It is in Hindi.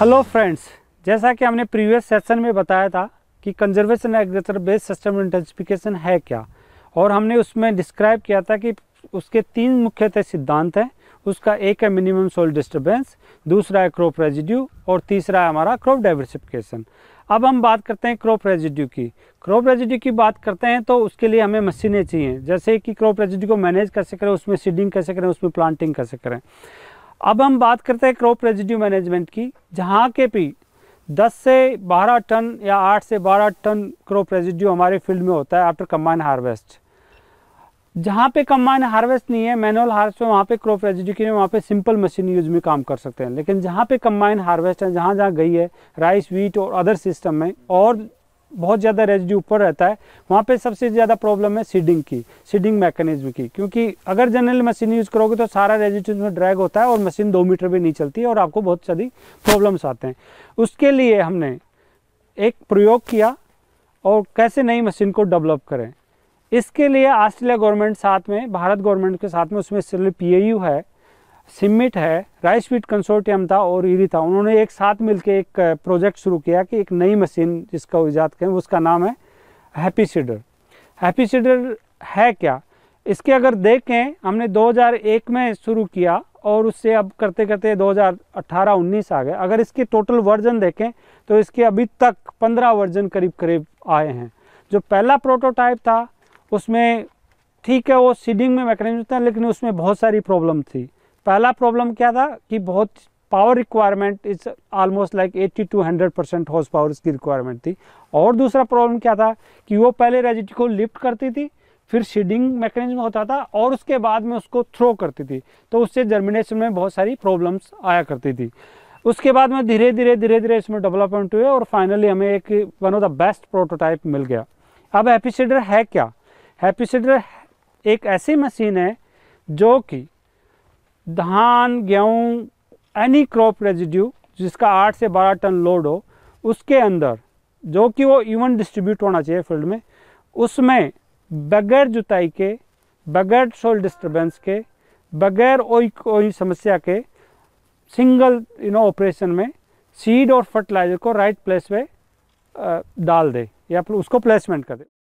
हेलो फ्रेंड्स जैसा कि हमने प्रीवियस सेशन में बताया था कि conservation agriculture based system intensification है क्या और हमने उसमें डिस्क्राइब किया था कि उसके तीन मुख्यतः सिद्धांत हैं उसका एक है मिनिमम सोल डिस्टर्बेंस दूसरा है क्रॉप रेजिड्यू और तीसरा है हमारा क्रॉप डाइवर्सिफिकेशन अब हम बात करते हैं क्रॉप रेजिड्यू की क्रॉप रेजिड्यू की बात करते हैं तो उसके लिए हमें मशीनें चाहिए जैसे कि क्रॉप रेजिड्यू को मैनेज कैसे करें उसमें सीडिंग कैसे करें उसमें प्लांटिंग कैसे करें अब हम बात करते हैं क्रॉप रेजिड्यू मैनेजमेंट की जहाँ के भी 10 से 12 टन या 8 से 12 टन क्रॉप रेजिड्यू हमारे फील्ड में होता है आफ्टर कम्बाइन हार्वेस्ट जहाँ पे कम्बाइन हार्वेस्ट नहीं है मैनुअल हार्वेस्ट में वहाँ पे क्रॉप रेजिड्यू के लिए वहाँ पे सिंपल मशीन यूज में काम कर सकते हैं लेकिन जहाँ पे कम्बाइन हार्वेस्ट है जहाँ जहाँ गई है राइस व्हीट और अदर सिस्टम में और बहुत ज़्यादा रेजिड्यू ऊपर रहता है वहाँ पे सबसे ज़्यादा प्रॉब्लम है सीडिंग की सीडिंग मैकेनिज्म की क्योंकि अगर जनरल मशीन यूज़ करोगे तो सारा रेजिड्यू उसमें ड्रैग होता है और मशीन दो मीटर भी नहीं चलती है और आपको बहुत सारी प्रॉब्लम्स आते हैं उसके लिए हमने एक प्रयोग किया और कैसे नई मशीन को डेवलप करें इसके लिए ऑस्ट्रेलिया गवर्नमेंट साथ में भारत गवर्नमेंट के साथ में उसमें पी है सिमिट है राइस वीट कंसोर्टियम था और ईरी था उन्होंने एक साथ मिलकर एक प्रोजेक्ट शुरू किया कि एक नई मशीन जिसका ईजाद करें उसका नाम है हैप्पी सीडर हैप्पी सीडर है क्या इसके अगर देखें हमने 2001 में शुरू किया और उससे अब करते करते 2018-19 आ गए अगर इसके टोटल वर्जन देखें तो इसके अभी तक 15 वर्जन करीब करीब आए हैं जो पहला प्रोटोटाइप था उसमें ठीक है वो सीडिंग में मैकेनिज्म था लेकिन उसमें बहुत सारी प्रॉब्लम थी पहला प्रॉब्लम क्या था कि बहुत power requirement is almost like 80 to 100 percent horse power इसकी रिक्वायरमेंट थी और दूसरा प्रॉब्लम क्या था कि वो पहले रेजिट को लिफ्ट करती थी फिर शीडिंग मैकेनिज्म होता था और उसके बाद में उसको थ्रो करती थी तो उससे जर्मिनेशन में बहुत सारी प्रॉब्लम्स आया करती थी उसके बाद में धीरे धीरे धीरे धीरे इसमें डेवलपमेंट हुए और फाइनली हमें एक one of the best prototype मिल गया अब हैप्पी सीडर है क्या हैप्पी सीडर एक ऐसी मशीन है जो कि धान गेहूँ एनी क्रॉप रेजिड्यू जिसका आठ से बारह टन लोड हो उसके अंदर जो कि वो इवन डिस्ट्रीब्यूट होना चाहिए फील्ड में उसमें बगैर जुताई के बगैर सोल डिस्टर्बेंस के बगैर कोई कोई समस्या के सिंगल यू नो ऑपरेशन में सीड और फर्टिलाइज़र को राइट प्लेस पे डाल दे या फिर उसको प्लेसमेंट कर दे